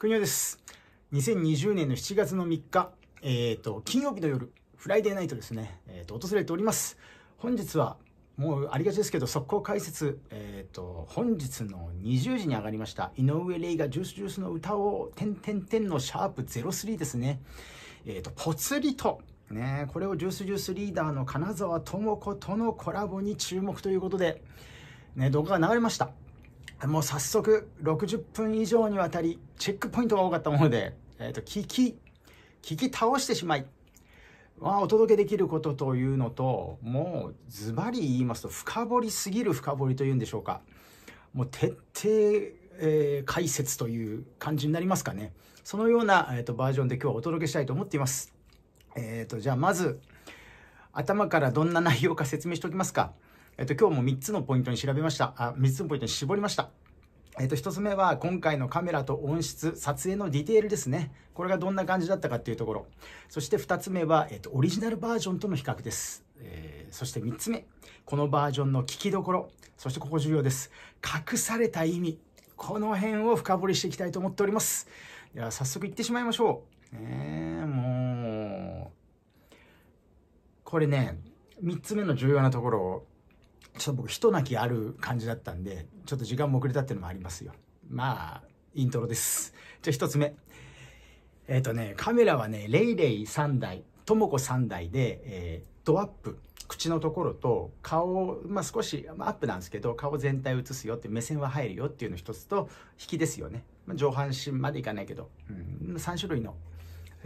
国尾です。2020年の7月の3日、えっ、ー、と、金曜日の夜、フライデーナイトですね、えっ、ー、と、訪れております。本日は、もうありがちですけど、速攻解説、えっ、ー、と、本日の20時に上がりました、井上レがジュースジュースの歌を、てんてんてんのシャープ03ですね。えっ、と、ぽつりと、ね、これをジュースジュースリーダーの金沢智子とのコラボに注目ということで、ね、動画が流れました。もう早速60分以上にわたりチェックポイントが多かったもので、えー、と聞き聞き倒してしまい、まあ、お届けできることというのともうズバリ言いますと深掘りすぎる深掘りというんでしょうかもう徹底、えー、解説という感じになりますかねそのような、えーと、バージョンで今日はお届けしたいと思っています。えーとじゃあまず頭からどんな内容か説明しておきますか。えっと、今日も3つのポイントに調べました。あ、3つのポイントに絞りました。えっと、1つ目は今回のカメラと音質、撮影のディテールですね。これがどんな感じだったかっていうところ。そして2つ目は、えっと、オリジナルバージョンとの比較です。えー、そして3つ目、このバージョンの聞きどころ。そしてここ重要です。隠された意味。この辺を深掘りしていきたいと思っております。では早速いってしまいましょう。えー、もう。これね、3つ目の重要なところをちょっと僕、人な泣きある感じだったんで、ちょっと時間も遅れたっていうのもありますよ。まあ、イントロです。じゃあ一つ目。えっ、ー、とね、カメラはね、レイレイ3台、ともこ3台で、えー、ドアップ。口のところと顔を、まあ、少し、まあ、アップなんですけど顔全体を映すよって目線は入るよっていうの一つと引きですよね、まあ、上半身までいかないけど、うん、3種類の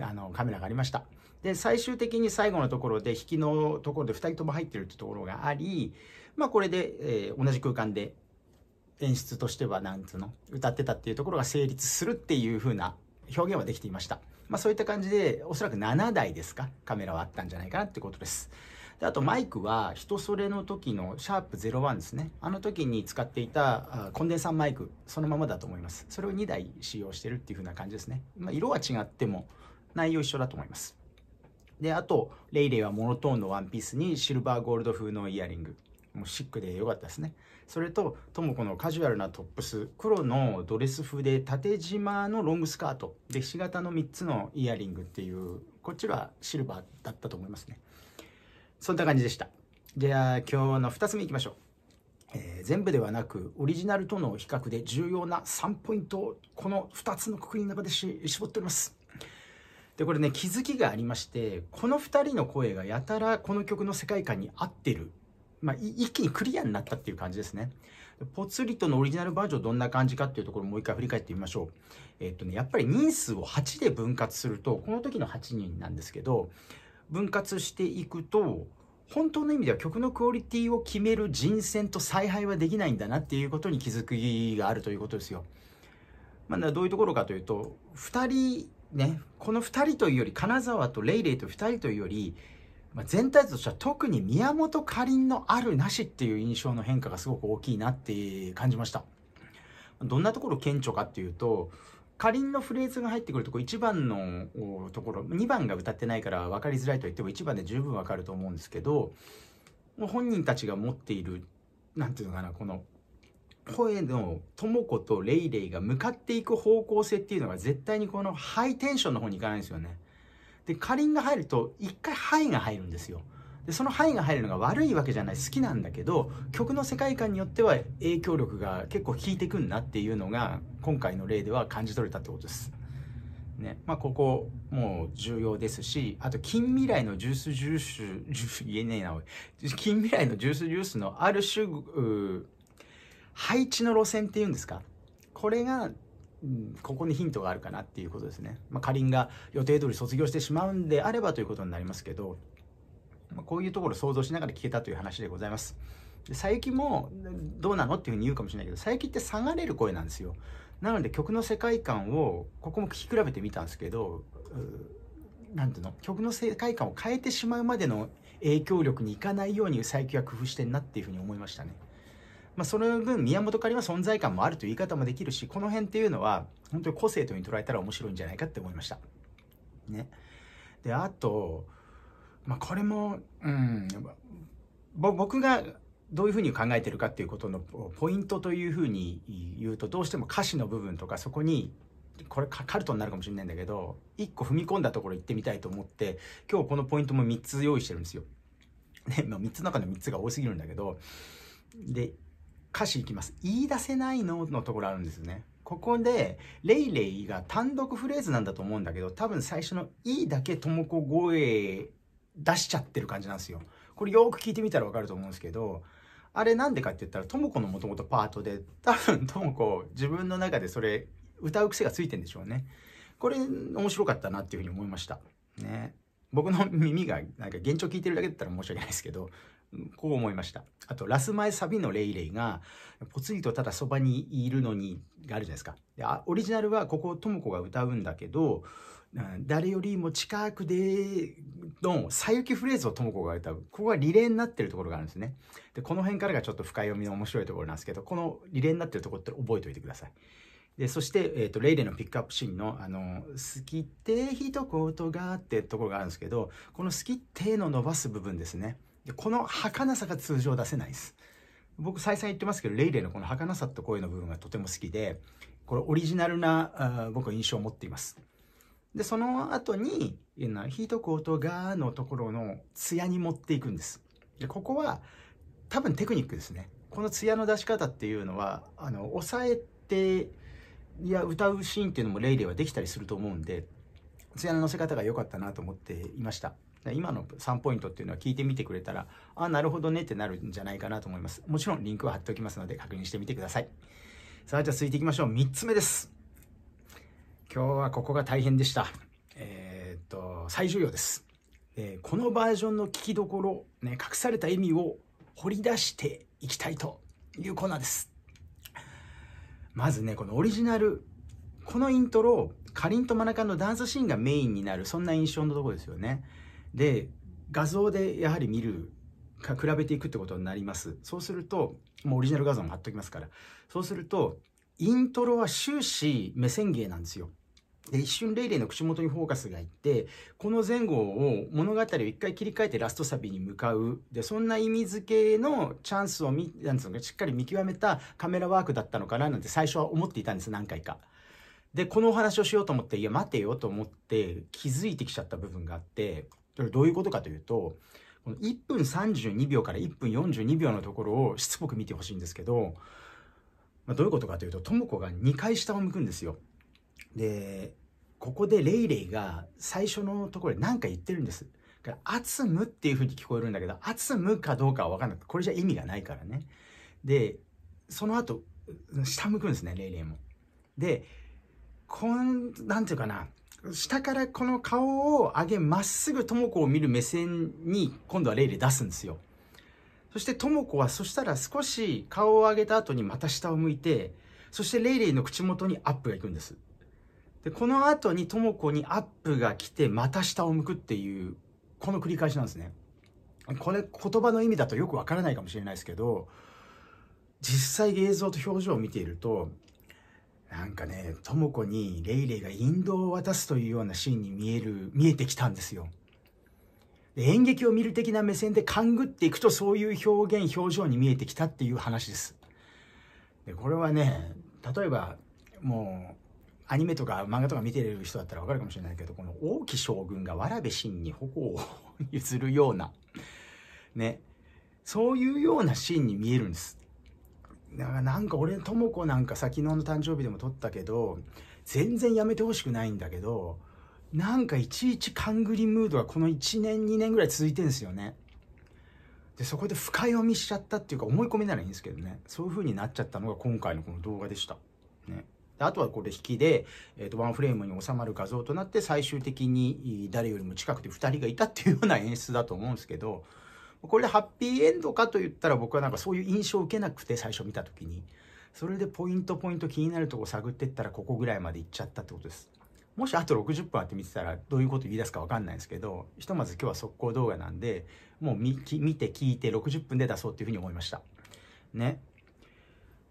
あのカメラがありました。で、最終的に最後のところで、引きのところで2人とも入ってるってところがあり、まあこれで、えー、同じ空間で演出としては、なんつうの、歌ってたっていうところが成立するっていう風な表現はできていました。まあそういった感じで、おそらく7台ですか、カメラはあったんじゃないかなってことです。であとマイクは人それの時のシャープ01ですねあの時に使っていたコンデンサーマイクそのままだと思いますそれを2台使用してるっていう風な感じですね、まあ、色は違っても内容一緒だと思います。で、あと、レイレイはモノトーンのワンピースにシルバーゴールド風のイヤリング。もうシックで良かったですね。それと、ともこのカジュアルなトップス、黒のドレス風で縦じまのロングスカート、で、ひし形の3つのイヤリングっていう、こっちはシルバーだったと思いますね。そんな感じでした。じゃあ、今日の2つ目いきましょう。えー、全部ではなく、オリジナルとの比較で重要な3ポイントを、この2つのくくりの中で絞っております。でこれね気づきがありましてこの2人の声がやたらこの曲の世界観に合ってる、まあ、一気にクリアになったっていう感じですねぽつりとのオリジナルバージョンどんな感じかっていうところもう一回振り返ってみましょうえっとねやっぱり人数を8で分割するとこの時の8人なんですけど分割していくと本当の意味では曲のクオリティを決める人選と采配はできないんだなっていうことに気づきがあるということですよ。まあ、どういうところかというと2人ね、この2人というより、金沢とレイレイと2人というより、まあ、全体としては特に宮本かりんのあるなしっていう印象の変化がすごく大きいなって感じました。どんなところ顕著かっていうと、かりんのフレーズが入ってくるとこ1番のところ、2番が歌ってないから分かりづらいと言っても1番で十分分かると思うんですけど、本人たちが持っている、何て言うのかな、この声のとも子とレイレイが向かっていく方向性っていうのが絶対にこのハイテンションの方に行かないんですよね。で、かりんが入ると一回ハイが入るんですよ。で、そのハイが入るのが悪いわけじゃない、好きなんだけど、曲の世界観によっては影響力が結構効いてくんなっていうのが、今回の例では感じ取れたってことです。ね。まあ、ここもう重要ですし、あと近未来のジュースジュース、言えねえな、おい。近未来のジュースジュースのある種、配置の路線っていうんですかこれが、うん、ここにヒントがあるかなっていうことですね。まあ、かりんが予定通り卒業してしまうんであればということになりますけど、まあ、こういうところ想像しながら聞けたという話でございます。佐伯もどうなのっていうふうに言うかもしれないけど佐伯って下がれる声なんですよなので曲の世界観をここも聴き比べてみたんですけど何ていうの曲の世界観を変えてしまうまでの影響力にいかないように佐伯は工夫してんなっていうふうに思いましたね。まあ、その分宮本仮は存在感もあるという言い方もできるしこの辺っていうのは本当に個性というに捉えたら面白いんじゃないかって思いました。ね、であと、まあ、これも、うん、僕がどういうふうに考えてるかっていうことのポイントというふうに言うとどうしても歌詞の部分とかそこにこれカルトになるかもしれないんだけど1個踏み込んだところ行ってみたいと思って今日このポイントも3つ用意してるんですよ。ね、まあ、3つの中の3つが多すぎるんだけどで歌詞いきます。言い出せないののところあるんですね。ここで、レイレイが単独フレーズなんだと思うんだけど、多分最初のいいだけともこ声出しちゃってる感じなんですよ。これよく聞いてみたらわかると思うんですけど、あれなんでかって言ったら、ともこのもともとパートで、多分ともこ自分の中でそれ歌う癖がついてんでしょうね。これ面白かったなっていうふうに思いました。ね。僕の耳がなんか現状聞いてるだけだったら申し訳ないですけど、こう思いました。あと、ラス前サビのレイレイが、ぽつりとただそばにいるのに、があるじゃないですか。でオリジナルはここ、ともこが歌うんだけど、誰よりも近くで、ン、さゆきフレーズをともこが歌う。ここがリレーになってるところがあるんですね。で、この辺からがちょっと深読みの面白いところなんですけど、このリレーになってるところって覚えておいてください。で、そして、えっ、ー、と、レイレのピックアップシーンの、あの、好きって一言がってところがあるんですけど、この好きっての伸ばす部分ですね。で、この儚さが通常出せないです。僕再三言ってますけど、レイレイのこの儚さと声の部分がとても好きで、これオリジナルな僕は印象を持っています。で、その後に、ヒートコートガーのところの艶に持っていくんです。で、ここは多分テクニックですね。この艶の出し方っていうのは、あの、抑えて、いや、歌うシーンっていうのもレイレイはできたりすると思うんで、艶の乗せ方が良かったなと思っていました。今の3ポイントっていうのは聞いてみてくれたら、あ、なるほどねってなるんじゃないかなと思います。もちろんリンクは貼っておきますので確認してみてください。さあ、じゃあ続いていきましょう。3つ目です。今日はここが大変でした。えー、っと、最重要です。えこのバージョンの聞きどころ、ね、隠された意味を掘り出していきたいというコーナーです。まずね、このオリジナル、このイントロ、かりんとマナカのダンスシーンがメインになる、そんな印象のとこですよね。で画像でやはり見るか比べていくってことになりますそうするともうオリジナル画像も貼っときますからそうするとイントロは終始目線芸なんですよで一瞬レイレイの口元にフォーカスがいってこの前後を物語を一回切り替えてラストサビに向かうでそんな意味付けのチャンスを見なんうのしっかり見極めたカメラワークだったのかななんて最初は思っていたんです何回か。でこのお話をしようと思っていや待てよと思って気づいてきちゃった部分があってどういうことかというと、この1分32秒から1分42秒のところをしつこく見てほしいんですけど、まあ、どういうことかというと、とも子が2回下を向くんですよ。で、ここでレイレイが最初のところで何か言ってるんです。だから、集むっていうふうに聞こえるんだけど、集むかどうかは分かんなくて、これじゃ意味がないからね。で、その後、下向くんですね、レイレイも。で、こん、なんていうかな、下からこの顔を上げまっすぐとも子を見る目線に今度はレイレイ出すんですよそしてとも子はそしたら少し顔を上げた後にまた下を向いてそしてレイレイの口元にアップがいくんですでこの後にとも子にアップが来てまた下を向くっていうこの繰り返しなんですねこれ言葉の意味だとよくわからないかもしれないですけど実際映像と表情を見ているとなんかね、とも子にレイレイが引導を渡すというようなシーンに見える、見えてきたんですよ。で演劇を見る的な目線で勘ぐっていくとそういう表現、表情に見えてきたっていう話です。でこれはね、例えばもうアニメとか漫画とか見てる人だったらわかるかもしれないけど、この王毅将軍が蕨真に矛を譲るような、ね、そういうようなシーンに見えるんです。なんか俺とも子なんか先のの誕生日でも撮ったけど全然やめてほしくないんだけどなんかいちいち勘ぐりムードがこの1年2年ぐらい続いてんですよねでそこで深読みしちゃったっていうか思い込みならいいんですけどねそういう風になっちゃったのが今回のこの動画でしたねあとはこれ引きで、えー、とワンフレームに収まる画像となって最終的に誰よりも近くて2人がいたっていうような演出だと思うんですけどこれでハッピーエンドかと言ったら僕はなんかそういう印象を受けなくて最初見た時にそれでポイントポイント気になるとこ探ってったらここぐらいまで行っちゃったってことですもしあと60分あって見てたらどういうこと言い出すか分かんないんですけどひとまず今日は速攻動画なんでもう見見て聞いて60分で出そうっていうふうに思いましたね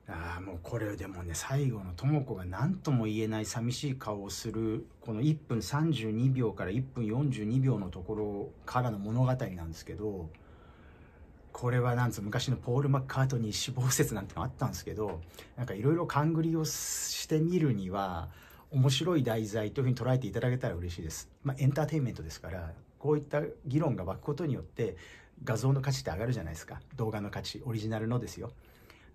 ああもうこれでもね最後のとも子が何とも言えない寂しい顔をするこの1分32秒から1分42秒のところからの物語なんですけどこれはなんつ昔のポール・マッカートニー死亡説なんてのあったんですけどなんかいろいろ勘繰りをしてみるには面白い題材というふうに捉えていただけたら嬉しいです。まあ、エンターテインメントですからこういった議論が湧くことによって画像の価値って上がるじゃないですか動画の価値オリジナルのですよ。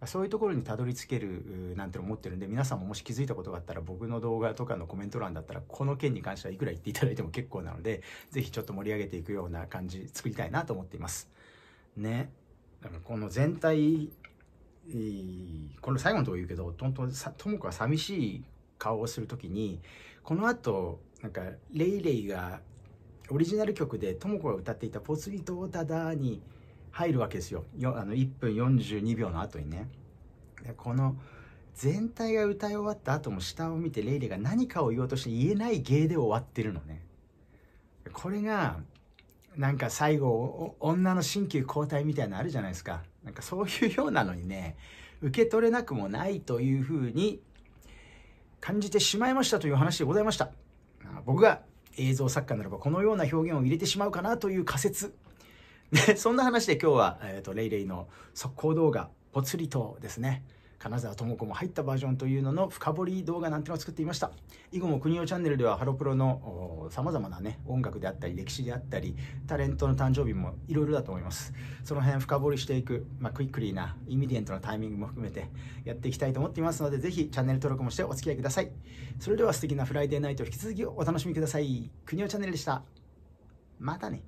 そういうところにたどり着けるなんて思ってるんで、皆さんももし気づいたことがあったら、僕の動画とかのコメント欄だったら、この件に関してはいくら言っていただいても結構なので、ぜひちょっと盛り上げていくような感じ作りたいなと思っています。ねだからこの全体これ最後のとこ言うけどとんとも子は寂しい顔をする時にこのあとんかレイレイがオリジナル曲でとも子が歌っていた「ポツリとオタダ」に入るわけですよよあの1分42秒の後にね。この全体が歌い終わった後も下を見てレイレイが何かを言おうとして言えない芸で終わってるのね。これがなんか最後、女の新旧交代みたいなのあるじゃないですか。なんかそういうようなのにね、受け取れなくもないというふうに感じてしまいましたという話でございました。僕が映像作家ならばこのような表現を入れてしまうかなという仮説。で、そんな話で今日は、えっ、ー、と、レイレイの速攻動画、ぽつりとですね、金沢智子も入ったバージョンというのの深掘り動画なんてのを作っていました以後も国をチャンネルではハロプロのさまざまなね音楽であったり歴史であったりタレントの誕生日もいろいろだと思いますその辺深掘りしていく、まあ、クイックリーなイミディエントのタイミングも含めてやっていきたいと思っていますのでぜひチャンネル登録もしてお付き合いくださいそれでは素敵なフライデーナイト引き続きお楽しみください国をチャンネルでしたまたね